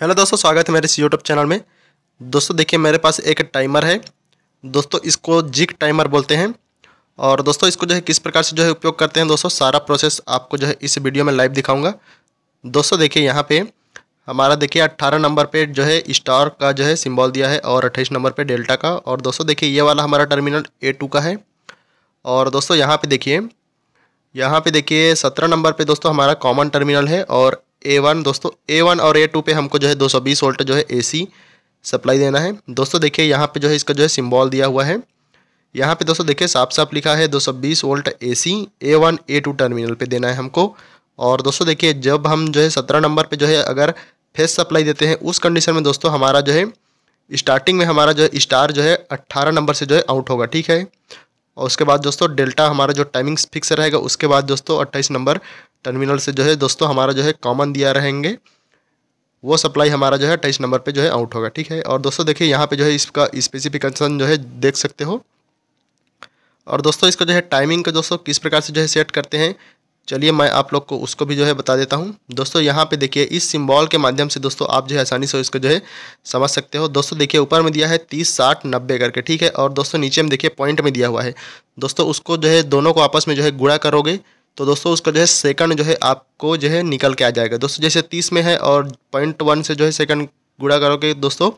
hello दोस्तों स्वागत है मेरे यूट्यूब चैनल में दोस्तों देखिए मेरे पास एक टाइमर है दोस्तों इसको जिक टाइमर बोलते हैं और दोस्तों इसको जो है किस प्रकार से जो है उपयोग करते हैं दोस्तों सारा प्रोसेस आपको जो है इस वीडियो में लाइव दिखाऊंगा दोस्तों देखिए यहाँ पे हमारा देखिए अट्ठारह नंबर पर जो है स्टार का जो है सिम्बॉल दिया है और अट्ठाईस नंबर पर डेल्टा का और दोस्तों देखिए ये वाला हमारा टर्मिनल ए टू का है और दोस्तों यहाँ पर देखिए यहाँ पे देखिए सत्रह नंबर पे दोस्तों हमारा कॉमन टर्मिनल है और ए वन दोस्तों ए वन और ए टू पे हमको जो है 220 वोल्ट जो है एसी सप्लाई देना है दोस्तों देखिए यहाँ पे जो है इसका जो है सिम्बॉल दिया हुआ है यहाँ पे दोस्तों देखिए साफ साफ लिखा है 220 volt A C A one A two terminal पे देना है हमको और दोस्तों देखिए जब हम जो है सत्रह नंबर पर जो है अगर फेस सप्लाई देते हैं उस कंडीशन में दोस्तों हमारा जो है स्टार्टिंग में हमारा जो है स्टार जो है अट्ठारह नंबर से जो है आउट होगा ठीक है और उसके बाद दोस्तों डेल्टा हमारा जो टाइमिंग्स फिक्स रहेगा उसके बाद दोस्तों अट्ठाईस नंबर टर्मिनल से जो है दोस्तों हमारा जो है कॉमन दिया रहेंगे वो सप्लाई हमारा जो है अट्ठाईस नंबर पे जो है आउट होगा ठीक है और दोस्तों देखिए यहाँ पे जो है इसका स्पेसिफिकेशन जो है देख सकते हो और दोस्तों इसका जो है टाइमिंग का दोस्तों किस प्रकार से जो है सेट करते हैं चलिए मैं आप लोग को उसको भी जो है बता देता हूँ दोस्तों यहाँ पे देखिए इस सिम्बॉल के माध्यम से दोस्तों आप जो है आसानी से इसको जो है समझ सकते हो दोस्तों देखिए ऊपर में दिया है तीस साठ नब्बे करके ठीक है और दोस्तों नीचे में देखिए पॉइंट में दिया हुआ है दोस्तों उसको जो है दोनों को आपस में जो है गुड़ा करोगे तो दोस्तों उसका जो है सेकंड जो है आपको जो है निकल के आ जाएगा दोस्तों जैसे तीस में है और पॉइंट वन से जो है सेकंड गुड़ा करोगे दोस्तों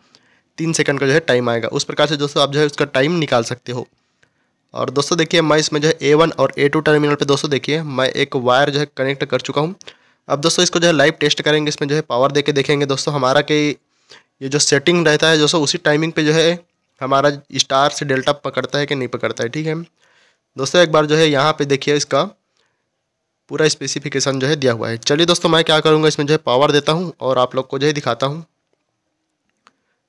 तीन सेकंड का जो है टाइम आएगा उस प्रकार से दोस्तों आप जो है उसका टाइम निकाल सकते हो और दोस्तों देखिए मैं इसमें जो है ए वन और ए टू टर्मिनल पर दोस्तों देखिए मैं एक वायर जो है कनेक्ट कर चुका हूँ अब दोस्तों इसको जो है लाइव टेस्ट करेंगे इसमें जो है पावर दे के देखेंगे दोस्तों हमारा के ये जो सेटिंग रहता है दोस्तों उसी टाइमिंग पे जो है हमारा स्टार से डेल्टा पकड़ता है कि नहीं पकड़ता है ठीक है दोस्तों एक बार जो है यहाँ पे देखिए इसका पूरा स्पेसिफिकेशन जो है दिया हुआ है चलिए दोस्तों मैं क्या करूँगा इसमें जो है पावर देता हूँ और आप लोग को जो है दिखाता हूँ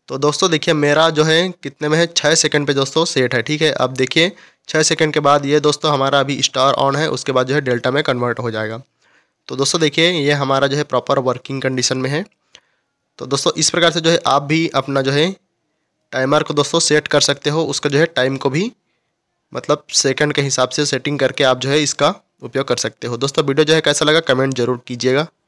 तो दोस्तों देखिए मेरा जो है कितने में है छः सेकंड पे दोस्तों सेट है ठीक है अब देखिए छः सेकंड के बाद ये दोस्तों हमारा अभी स्टार ऑन है उसके बाद जो है डेल्टा में कन्वर्ट हो जाएगा तो दोस्तों देखिए ये हमारा जो है प्रॉपर वर्किंग कंडीशन में है तो दोस्तों इस प्रकार से जो है आप भी अपना जो है टाइमर को दोस्तों सेट कर सकते हो उसका जो है टाइम को भी मतलब सेकंड के हिसाब से सेटिंग करके आप जो है इसका उपयोग कर सकते हो दोस्तों वीडियो जो है कैसा लगा कमेंट जरूर कीजिएगा